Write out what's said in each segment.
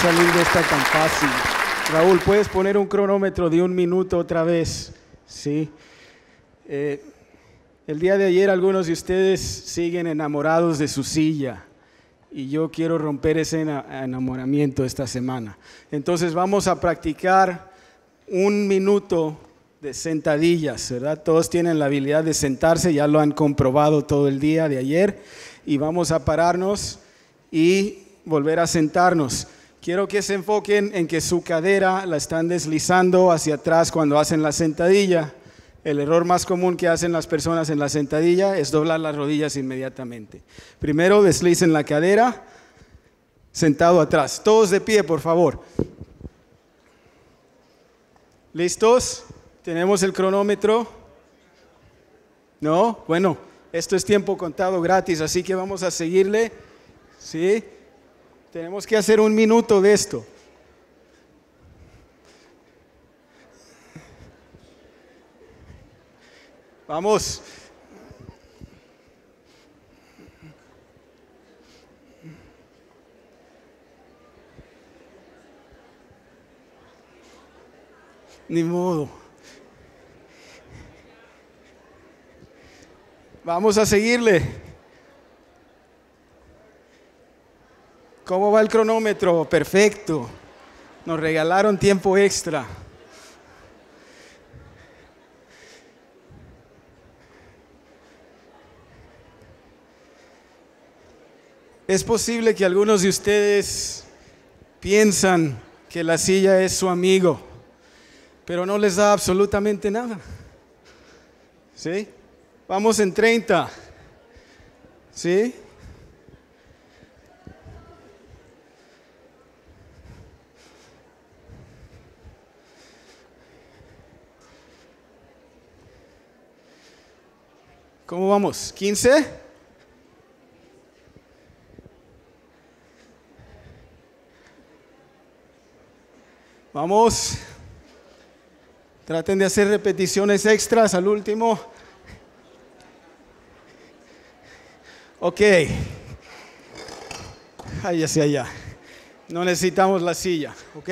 salir de esta tan fácil. Raúl, ¿puedes poner un cronómetro de un minuto otra vez? Sí. Eh, el día de ayer algunos de ustedes siguen enamorados de su silla y yo quiero romper ese enamoramiento esta semana. Entonces vamos a practicar un minuto de sentadillas, ¿verdad? Todos tienen la habilidad de sentarse, ya lo han comprobado todo el día de ayer y vamos a pararnos y volver a sentarnos. Quiero que se enfoquen en que su cadera la están deslizando hacia atrás cuando hacen la sentadilla. El error más común que hacen las personas en la sentadilla es doblar las rodillas inmediatamente. Primero deslicen la cadera sentado atrás. Todos de pie, por favor. ¿Listos? ¿Tenemos el cronómetro? ¿No? Bueno, esto es tiempo contado gratis, así que vamos a seguirle. ¿Sí? Tenemos que hacer un minuto de esto. Vamos. Ni modo. Vamos a seguirle. ¿Cómo va el cronómetro? Perfecto. Nos regalaron tiempo extra. Es posible que algunos de ustedes piensan que la silla es su amigo, pero no les da absolutamente nada. ¿Sí? Vamos en 30. ¿Sí? ¿Cómo vamos? ¿15? Vamos. Traten de hacer repeticiones extras al último. Ok. Ahí hacia allá. No necesitamos la silla, ¿ok?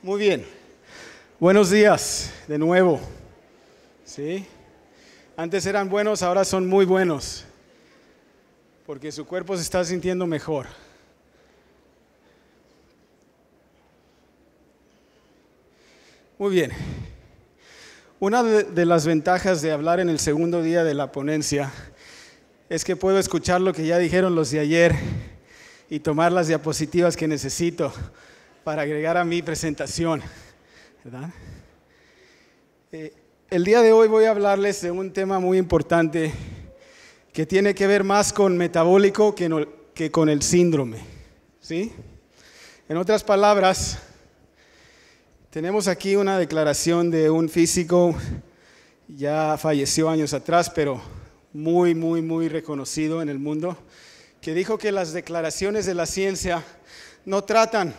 Muy bien. Buenos días, de nuevo. ¿Sí? Antes eran buenos, ahora son muy buenos. Porque su cuerpo se está sintiendo mejor. Muy bien. Una de las ventajas de hablar en el segundo día de la ponencia es que puedo escuchar lo que ya dijeron los de ayer y tomar las diapositivas que necesito para agregar a mi presentación. ¿verdad? Eh, el día de hoy voy a hablarles de un tema muy importante que tiene que ver más con metabólico que, que con el síndrome, ¿sí? En otras palabras, tenemos aquí una declaración de un físico, ya falleció años atrás, pero muy, muy, muy reconocido en el mundo, que dijo que las declaraciones de la ciencia no tratan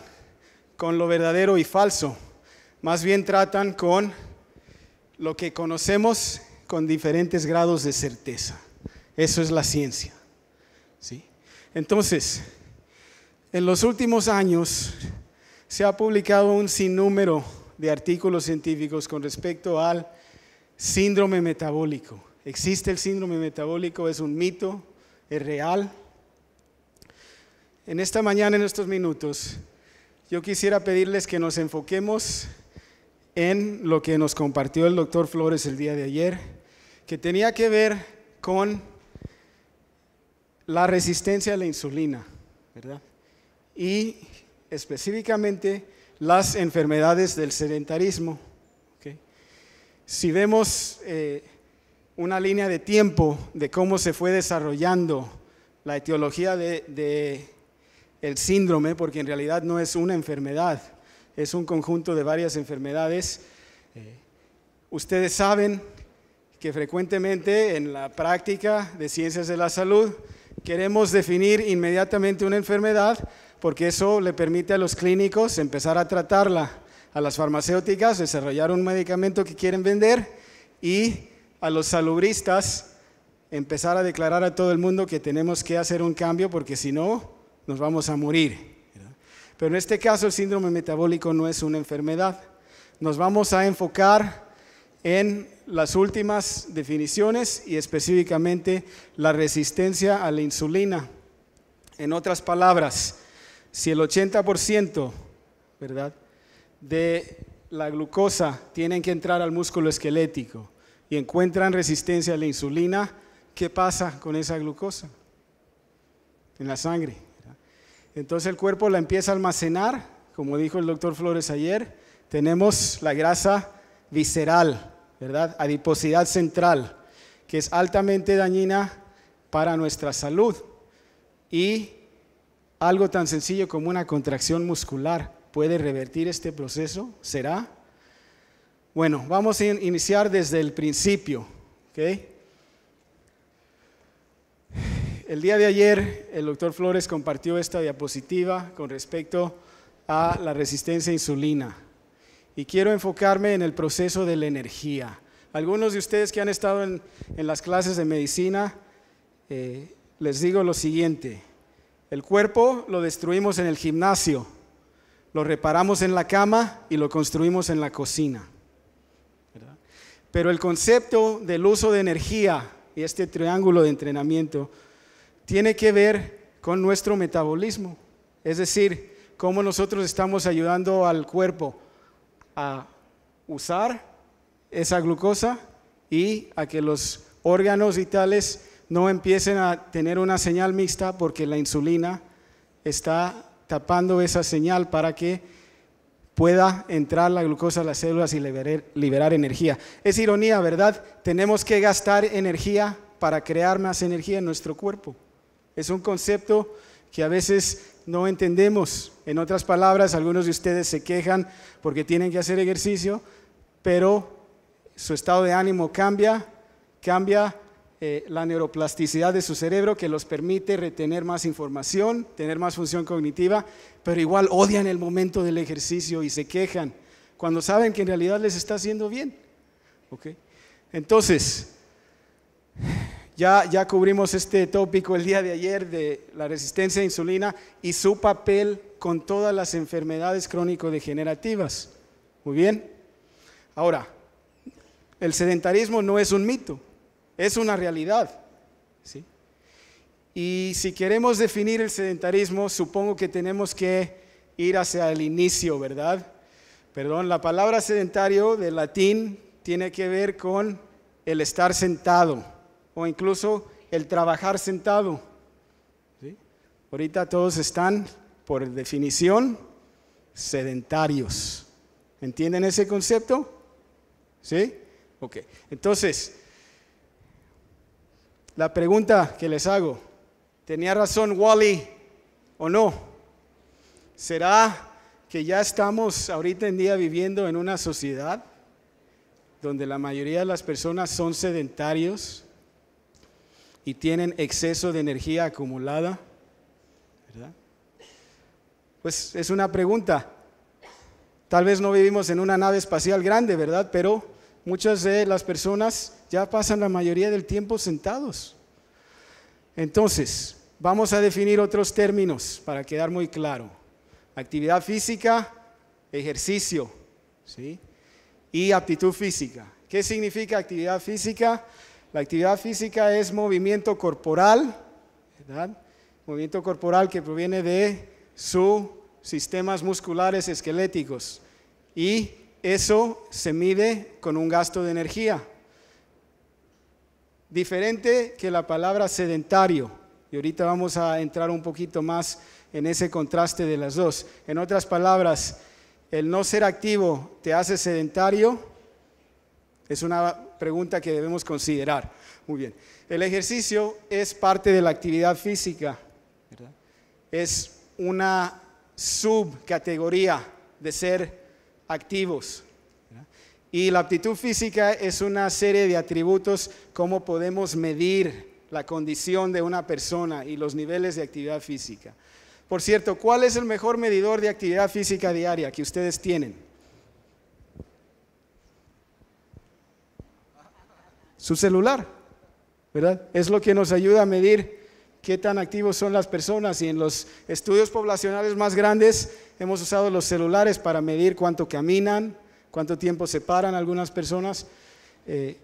con lo verdadero y falso, más bien tratan con lo que conocemos con diferentes grados de certeza. Eso es la ciencia. ¿sí? Entonces, en los últimos años se ha publicado un sinnúmero de artículos científicos con respecto al síndrome metabólico. ¿Existe el síndrome metabólico? ¿Es un mito? ¿Es real? En esta mañana, en estos minutos, yo quisiera pedirles que nos enfoquemos en lo que nos compartió el doctor Flores el día de ayer, que tenía que ver con la resistencia a la insulina, ¿verdad? Y específicamente las enfermedades del sedentarismo. Si vemos eh, una línea de tiempo de cómo se fue desarrollando la etiología de, de el síndrome, porque en realidad no es una enfermedad, es un conjunto de varias enfermedades. Eh, ustedes saben que frecuentemente en la práctica de ciencias de la salud queremos definir inmediatamente una enfermedad porque eso le permite a los clínicos empezar a tratarla, a las farmacéuticas desarrollar un medicamento que quieren vender y a los salubristas empezar a declarar a todo el mundo que tenemos que hacer un cambio porque si no nos vamos a morir. Pero en este caso el síndrome metabólico no es una enfermedad. Nos vamos a enfocar en las últimas definiciones y específicamente la resistencia a la insulina. En otras palabras, si el 80%, ¿verdad?, de la glucosa tienen que entrar al músculo esquelético y encuentran resistencia a la insulina, ¿qué pasa con esa glucosa en la sangre? Entonces el cuerpo la empieza a almacenar, como dijo el doctor Flores ayer, tenemos la grasa visceral, ¿verdad? Adiposidad central, que es altamente dañina para nuestra salud. Y algo tan sencillo como una contracción muscular puede revertir este proceso, ¿será? Bueno, vamos a iniciar desde el principio, ¿ok? El día de ayer el doctor Flores compartió esta diapositiva con respecto a la resistencia insulina y quiero enfocarme en el proceso de la energía. Algunos de ustedes que han estado en, las clases de medicina, eh, les digo lo siguiente, el cuerpo lo destruimos en el gimnasio, lo reparamos en la cama y lo construimos en la cocina. Pero el concepto del uso de energía y este triángulo de entrenamiento tiene que ver con nuestro metabolismo, es decir, cómo nosotros estamos ayudando al cuerpo a usar esa glucosa y a que los órganos vitales no empiecen a tener una señal mixta porque la insulina está tapando esa señal para que pueda entrar la glucosa a las células y liberar, energía. Es ironía, ¿verdad? Tenemos que gastar energía para crear más energía en nuestro cuerpo. Es un concepto que a veces no entendemos. En otras palabras, algunos de ustedes se quejan porque tienen que hacer ejercicio, pero su estado de ánimo cambia, cambia eh, la neuroplasticidad de su cerebro que los permite retener más información, tener más función cognitiva, pero igual odian el momento del ejercicio y se quejan cuando saben que en realidad les está haciendo bien. ¿Okay? Entonces, ya, cubrimos este tópico el día de ayer de la resistencia a insulina y su papel con todas las enfermedades crónico-degenerativas. Muy bien. Ahora, el sedentarismo no es un mito, es una realidad. ¿sí? Y si queremos definir el sedentarismo, supongo que tenemos que ir hacia el inicio, ¿verdad? Perdón, la palabra sedentario del latín tiene que ver con el estar sentado o incluso el trabajar sentado. Ahorita todos están, por definición, sedentarios. ¿Entienden ese concepto? ¿Sí? Ok. Entonces, la pregunta que les hago, ¿tenía razón Wally o no? ¿Será que ya estamos ahorita en día viviendo en una sociedad donde la mayoría de las personas son sedentarios? y tienen exceso de energía acumulada? ¿Verdad? Pues es una pregunta. Tal vez no vivimos en una nave espacial grande, ¿verdad? Pero muchas de las personas ya pasan la mayoría del tiempo sentados. Entonces, vamos a definir otros términos para quedar muy claro. Actividad física, ejercicio, ¿sí? Y aptitud física. ¿Qué significa actividad física? La actividad física es movimiento corporal, ¿verdad? Movimiento corporal que proviene de sus sistemas musculares esqueléticos y eso se mide con un gasto de energía. Diferente que la palabra sedentario. Y ahorita vamos a entrar un poquito más en ese contraste de las dos. En otras palabras, el no ser activo te hace sedentario. Es una pregunta que debemos considerar. Muy bien. El ejercicio es parte de la actividad física. Es una subcategoría de ser activos. Y la aptitud física es una serie de atributos, cómo podemos medir la condición de una persona y los niveles de actividad física. Por cierto, ¿cuál es el mejor medidor de actividad física diaria que ustedes tienen? su celular, ¿verdad? Es lo que nos ayuda a medir qué tan activos son las personas y en los estudios poblacionales más grandes hemos usado los celulares para medir cuánto caminan, cuánto tiempo se paran algunas personas. Eh,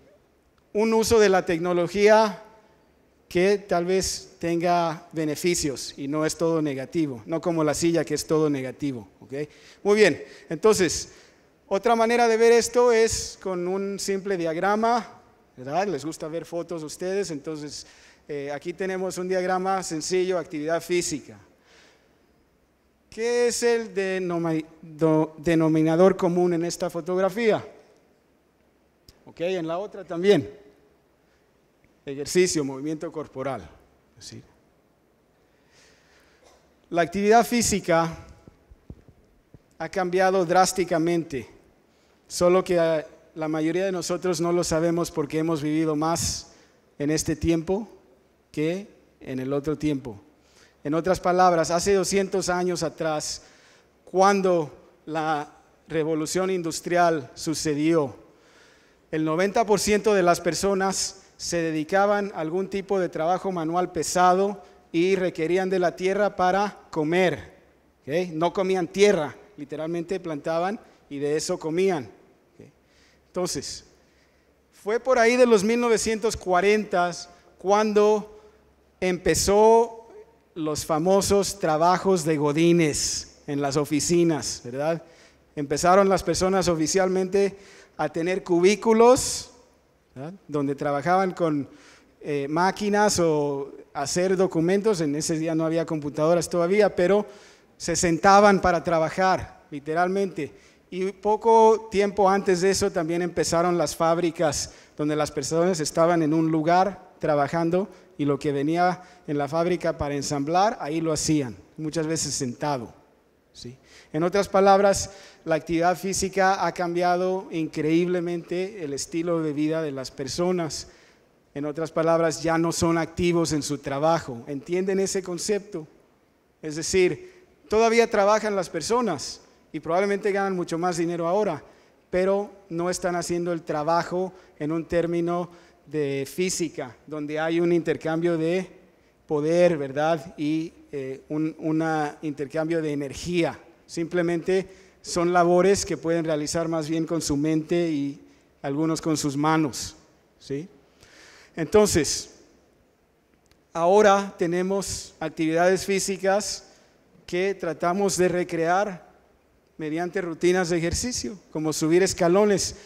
un uso de la tecnología que tal vez tenga beneficios y no es todo negativo, no como la silla que es todo negativo. ¿okay? Muy bien, entonces, otra manera de ver esto es con un simple diagrama ¿verdad? Les gusta ver fotos ustedes, entonces eh, aquí tenemos un diagrama sencillo, actividad física. ¿Qué es el denominador común en esta fotografía? Ok, en la otra también. Ejercicio, movimiento corporal. La actividad física ha cambiado drásticamente, solo que la mayoría de nosotros no lo sabemos porque hemos vivido más en este tiempo que en el otro tiempo. En otras palabras, hace 200 años atrás, cuando la revolución industrial sucedió, el 90% de las personas se dedicaban a algún tipo de trabajo manual pesado y requerían de la tierra para comer. No comían tierra, literalmente plantaban y de eso comían. Entonces, fue por ahí de los 1940 cuando empezó los famosos trabajos de godines en las oficinas, ¿verdad? Empezaron las personas oficialmente a tener cubículos donde trabajaban con eh, máquinas o hacer documentos. En ese día no había computadoras todavía, pero se sentaban para trabajar, literalmente y poco tiempo antes de eso también empezaron las fábricas donde las personas estaban en un lugar trabajando y lo que venía en la fábrica para ensamblar, ahí lo hacían, muchas veces sentado. En otras palabras, la actividad física ha cambiado increíblemente el estilo de vida de las personas. En otras palabras, ya no son activos en su trabajo. ¿Entienden ese concepto? Es decir, todavía trabajan las personas, y probablemente ganan mucho más dinero ahora, pero no están haciendo el trabajo en un término de física, donde hay un intercambio de poder, ¿verdad? Y eh, un intercambio de energía. Simplemente son labores que pueden realizar más bien con su mente y algunos con sus manos, Entonces, ahora tenemos actividades físicas que tratamos de recrear mediante rutinas de ejercicio, como subir escalones.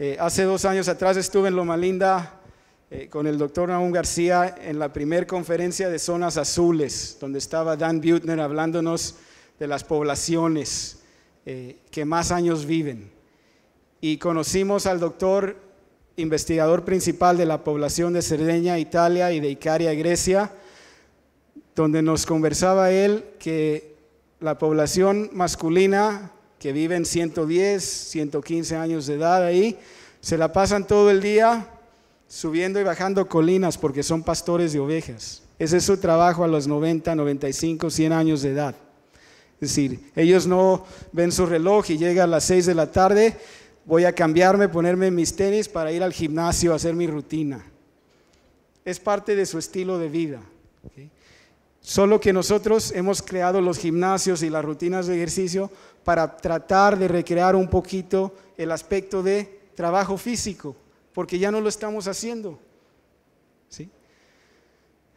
Eh, hace dos años atrás estuve en Loma Linda eh, con el doctor Raúl García en la primera conferencia de zonas azules, donde estaba Dan Butner hablándonos de las poblaciones eh, que más años viven. Y conocimos al doctor investigador principal de la población de Cerdeña, Italia y de Icaria, Grecia, donde nos conversaba él que la población masculina que vive en 110, 115 años de edad ahí, se la pasan todo el día subiendo y bajando colinas porque son pastores de ovejas. Ese es su trabajo a los 90, 95, 100 años de edad. Es decir, ellos no ven su reloj y llega a las 6 de la tarde, voy a cambiarme, ponerme mis tenis para ir al gimnasio, a hacer mi rutina. Es parte de su estilo de vida. Solo que nosotros hemos creado los gimnasios y las rutinas de ejercicio para tratar de recrear un poquito el aspecto de trabajo físico, porque ya no lo estamos haciendo. ¿Sí?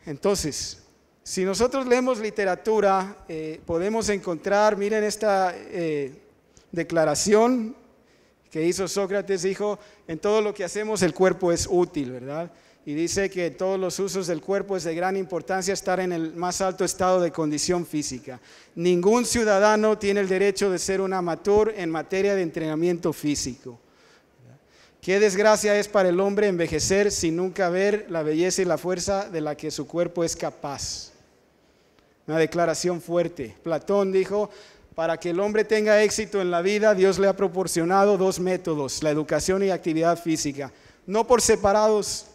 Entonces, si nosotros leemos literatura, eh, podemos encontrar, miren esta eh, declaración que hizo Sócrates, dijo, en todo lo que hacemos el cuerpo es útil, ¿verdad? y dice que todos los usos del cuerpo es de gran importancia estar en el más alto estado de condición física. Ningún ciudadano tiene el derecho de ser un amateur en materia de entrenamiento físico. Qué desgracia es para el hombre envejecer sin nunca ver la belleza y la fuerza de la que su cuerpo es capaz. Una declaración fuerte. Platón dijo, para que el hombre tenga éxito en la vida, Dios le ha proporcionado dos métodos, la educación y actividad física, no por separados,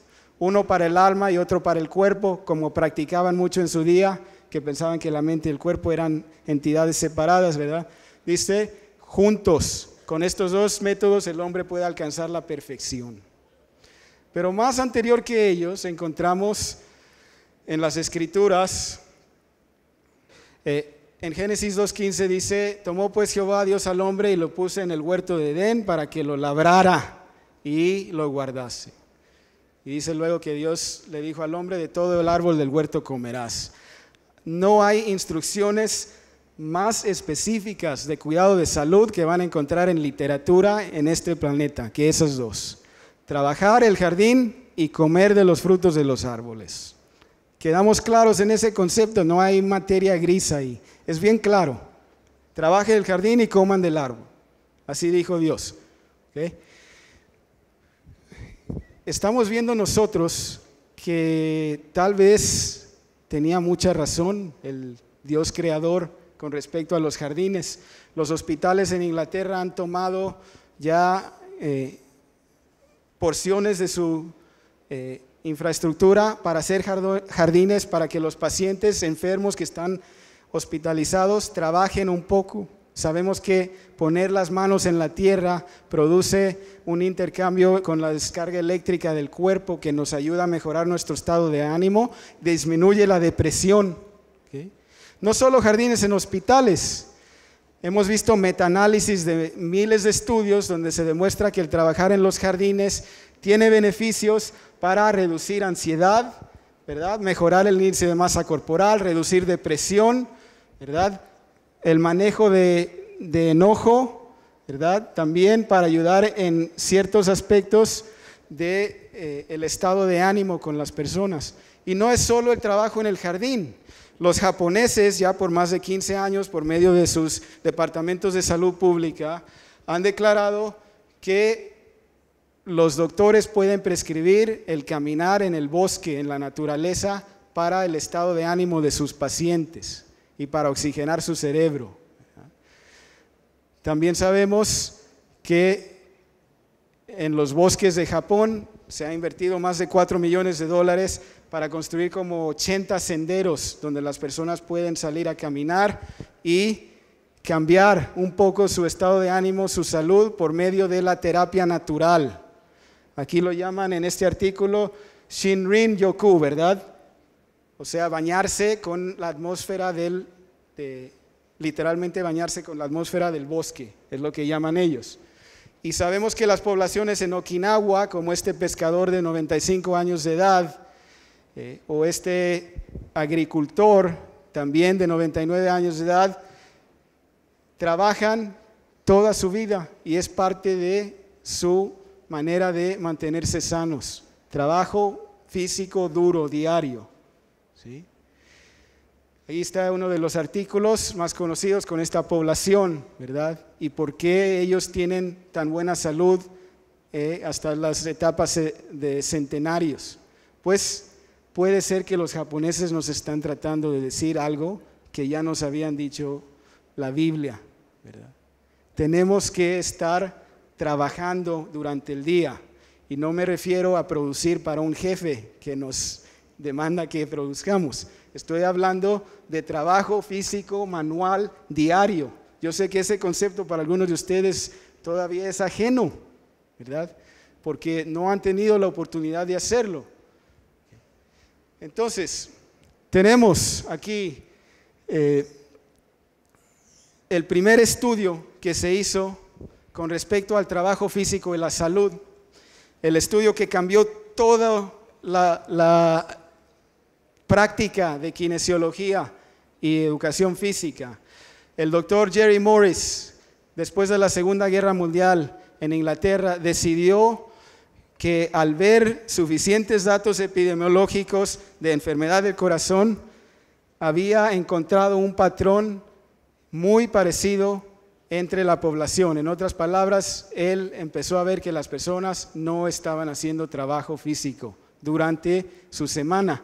uno para el alma y otro para el cuerpo, como practicaban mucho en su día, que pensaban que la mente y el cuerpo eran entidades separadas, ¿verdad? Dice, juntos, con estos dos métodos el hombre puede alcanzar la perfección. Pero más anterior que ellos encontramos en las escrituras, eh, en Génesis 2.15 dice, tomó pues Jehová Dios al hombre y lo puso en el huerto de Edén para que lo labrara y lo guardase. Y dice luego que Dios le dijo al hombre, de todo el árbol del huerto comerás. No hay instrucciones más específicas de cuidado de salud que van a encontrar en literatura en este planeta que esas dos. Trabajar el jardín y comer de los frutos de los árboles. Quedamos claros en ese concepto, no hay materia gris ahí. Es bien claro. Trabajen el jardín y coman del árbol. Así dijo Dios. ¿Okay? estamos viendo nosotros que tal vez tenía mucha razón el Dios creador con respecto a los jardines. Los hospitales en Inglaterra han tomado ya eh, porciones de su eh, infraestructura para hacer jardines para que los pacientes enfermos que están hospitalizados trabajen un poco Sabemos que poner las manos en la tierra produce un intercambio con la descarga eléctrica del cuerpo que nos ayuda a mejorar nuestro estado de ánimo, disminuye la depresión. No solo jardines en hospitales. Hemos visto metaanálisis de miles de estudios donde se demuestra que el trabajar en los jardines tiene beneficios para reducir ansiedad, ¿verdad? Mejorar el índice de masa corporal, reducir depresión, ¿verdad? el manejo de, enojo, ¿verdad? También para ayudar en ciertos aspectos del de, eh, estado de ánimo con las personas. Y no es solo el trabajo en el jardín. Los japoneses ya por más de 15 años, por medio de sus departamentos de salud pública, han declarado que los doctores pueden prescribir el caminar en el bosque, en la naturaleza, para el estado de ánimo de sus pacientes y para oxigenar su cerebro. También sabemos que en los bosques de Japón se ha invertido más de 4 millones de dólares para construir como 80 senderos donde las personas pueden salir a caminar y cambiar un poco su estado de ánimo, su salud, por medio de la terapia natural. Aquí lo llaman en este artículo Shinrin Yoku, ¿verdad? o sea, bañarse con la atmósfera del, literalmente bañarse con la atmósfera del bosque, es lo que llaman ellos. Y sabemos que las poblaciones en Okinawa, como este pescador de 95 años de edad, eh, o este agricultor también de 99 años de edad, trabajan toda su vida y es parte de su manera de mantenerse sanos. Trabajo físico duro, diario. Ahí está uno de los artículos más conocidos con esta población, ¿verdad? Y por qué ellos tienen tan buena salud eh, hasta las etapas eh, de centenarios. Pues puede ser que los japoneses nos están tratando de decir algo que ya nos habían dicho la Biblia, ¿verdad? Tenemos que estar trabajando durante el día. Y no me refiero a producir para un jefe que nos demanda que produzcamos. Estoy hablando de trabajo físico, manual, diario. Yo sé que ese concepto para algunos de ustedes todavía es ajeno, ¿verdad? Porque no han tenido la oportunidad de hacerlo. Entonces, tenemos aquí eh, el primer estudio que se hizo con respecto al trabajo físico y la salud, el estudio que cambió toda la, la práctica de kinesiología y educación física. El doctor Jerry Morris, después de la Segunda Guerra Mundial en Inglaterra, decidió que al ver suficientes datos epidemiológicos de enfermedad del corazón, había encontrado un patrón muy parecido entre la población. En otras palabras, él empezó a ver que las personas no estaban haciendo trabajo físico durante su semana.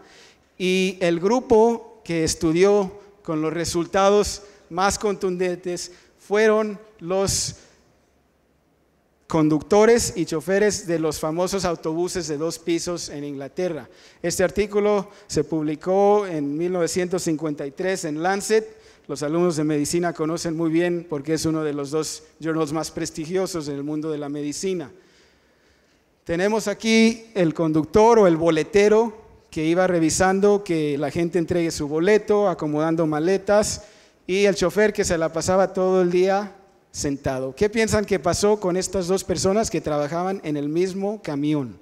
Y el grupo que estudió con los resultados más contundentes fueron los conductores y choferes de los famosos autobuses de dos pisos en Inglaterra. Este artículo se publicó en 1953 en Lancet. Los alumnos de medicina conocen muy bien porque es uno de los dos journals más prestigiosos en el mundo de la medicina. Tenemos aquí el conductor o el boletero que iba revisando que la gente entregue su boleto, acomodando maletas, y el chofer que se la pasaba todo el día sentado. ¿Qué piensan que pasó con estas dos personas que trabajaban en el mismo camión?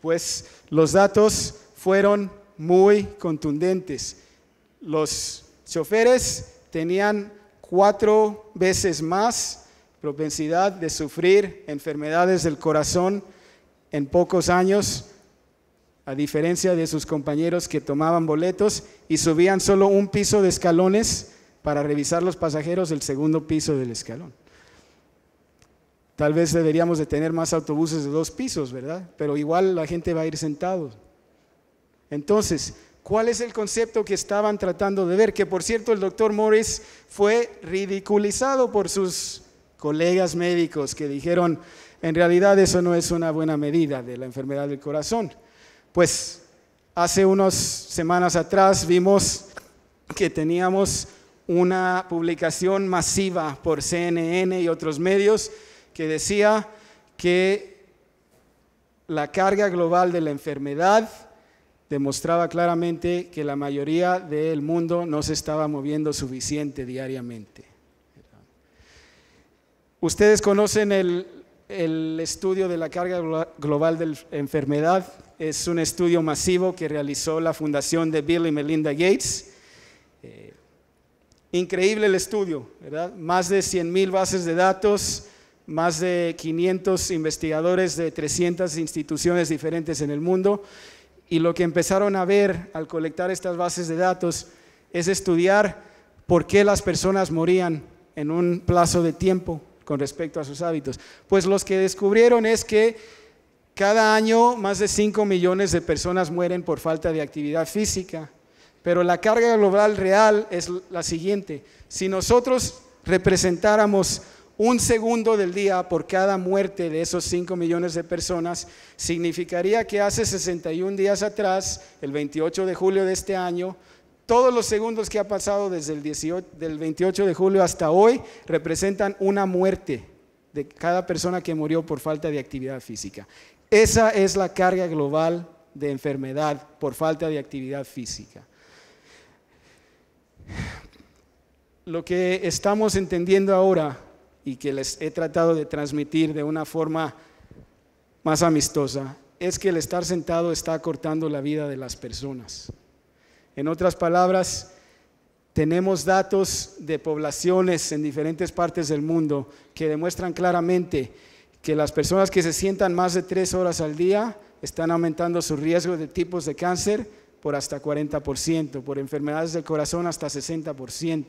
Pues los datos fueron muy contundentes. Los choferes tenían cuatro veces más propensidad de sufrir enfermedades del corazón en pocos años a diferencia de sus compañeros que tomaban boletos y subían solo un piso de escalones para revisar los pasajeros del segundo piso del escalón. Tal vez deberíamos de tener más autobuses de dos pisos, ¿verdad? Pero igual la gente va a ir sentado. Entonces, ¿cuál es el concepto que estaban tratando de ver? Que por cierto, el doctor Morris fue ridiculizado por sus colegas médicos que dijeron, en realidad eso no es una buena medida de la enfermedad del corazón. Pues hace unas semanas atrás vimos que teníamos una publicación masiva por CNN y otros medios que decía que la carga global de la enfermedad demostraba claramente que la mayoría del mundo no se estaba moviendo suficiente diariamente. Ustedes conocen el, estudio de la carga global de la enfermedad es un estudio masivo que realizó la fundación de Bill y Melinda Gates. Eh, increíble el estudio, ¿verdad? Más de 100.000 bases de datos, más de 500 investigadores de 300 instituciones diferentes en el mundo. Y lo que empezaron a ver al colectar estas bases de datos es estudiar por qué las personas morían en un plazo de tiempo con respecto a sus hábitos. Pues los que descubrieron es que cada año más de 5 millones de personas mueren por falta de actividad física, pero la carga global real es la siguiente. Si nosotros representáramos un segundo del día por cada muerte de esos 5 millones de personas, significaría que hace 61 días atrás, el 28 de julio de este año, todos los segundos que ha pasado desde el del 28 de julio hasta hoy representan una muerte de cada persona que murió por falta de actividad física. Esa es la carga global de enfermedad por falta de actividad física. Lo que estamos entendiendo ahora y que les he tratado de transmitir de una forma más amistosa es que el estar sentado está acortando la vida de las personas. En otras palabras, tenemos datos de poblaciones en diferentes partes del mundo que demuestran claramente que las personas que se sientan más de tres horas al día están aumentando su riesgo de tipos de cáncer por hasta 40%, por enfermedades del corazón hasta 60%.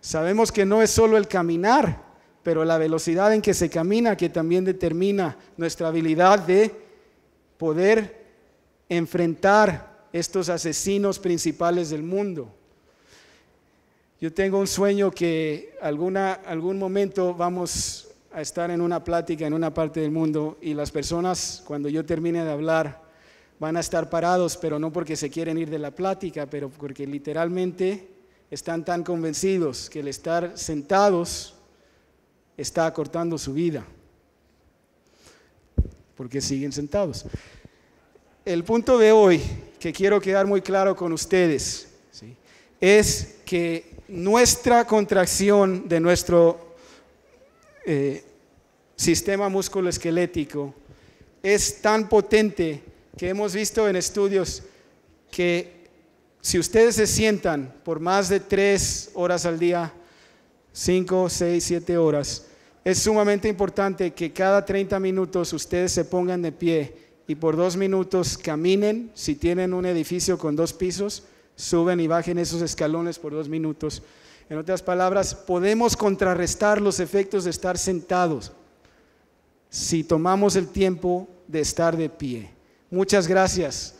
Sabemos que no es solo el caminar, pero la velocidad en que se camina que también determina nuestra habilidad de poder enfrentar estos asesinos principales del mundo. Yo tengo un sueño que alguna, algún momento vamos a estar en una plática en una parte del mundo y las personas cuando yo termine de hablar van a estar parados, pero no porque se quieren ir de la plática, pero porque literalmente están tan convencidos que el estar sentados está acortando su vida, porque siguen sentados. El punto de hoy que quiero quedar muy claro con ustedes es que nuestra contracción de nuestro eh, sistema musculoesquelético es tan potente que hemos visto en estudios que si ustedes se sientan por más de tres horas al día, cinco, seis, siete horas, es sumamente importante que cada 30 minutos ustedes se pongan de pie y por dos minutos caminen. Si tienen un edificio con dos pisos, suben y bajen esos escalones por dos minutos. En otras palabras, podemos contrarrestar los efectos de estar sentados si tomamos el tiempo de estar de pie. Muchas gracias.